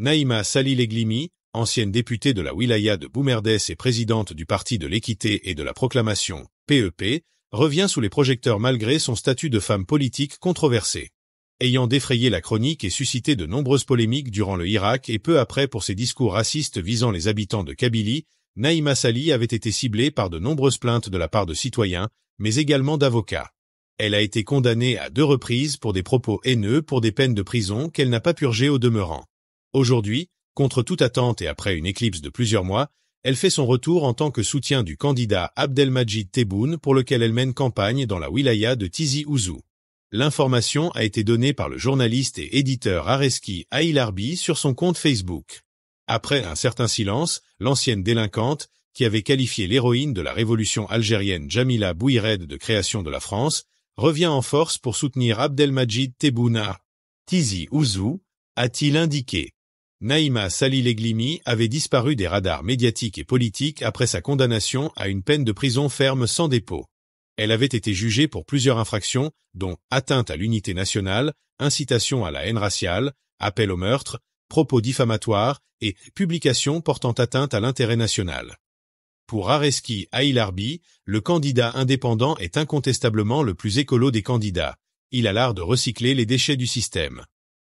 Naïma Salih-Leglimi, ancienne députée de la wilaya de Boumerdès et présidente du Parti de l'équité et de la proclamation, PEP, e revient sous les projecteurs malgré son statut de femme politique controversée. Ayant défrayé la chronique et suscité de nombreuses polémiques durant le Irak et peu après pour ses discours racistes visant les habitants de Kabylie, Naïma Sali avait été ciblée par de nombreuses plaintes de la part de citoyens, mais également d'avocats. Elle a été condamnée à deux reprises pour des propos haineux pour des peines de prison qu'elle n'a pas purgées au demeurant. Aujourd'hui, contre toute attente et après une éclipse de plusieurs mois, elle fait son retour en tant que soutien du candidat Abdelmajid Tebboune pour lequel elle mène campagne dans la wilaya de Tizi Ouzou. L'information a été donnée par le journaliste et éditeur Areski Arbi sur son compte Facebook. Après un certain silence, l'ancienne délinquante, qui avait qualifié l'héroïne de la révolution algérienne Jamila Bouired de création de la France, revient en force pour soutenir Abdelmajid Tebbouna. Tizi Ouzou, a-t-il indiqué. Naïma Salih-Leglimi avait disparu des radars médiatiques et politiques après sa condamnation à une peine de prison ferme sans dépôt. Elle avait été jugée pour plusieurs infractions, dont atteinte à l'unité nationale, incitation à la haine raciale, appel au meurtre, propos diffamatoires et publication portant atteinte à l'intérêt national. Pour Areski Aïlarbi, le candidat indépendant est incontestablement le plus écolo des candidats. Il a l'art de recycler les déchets du système.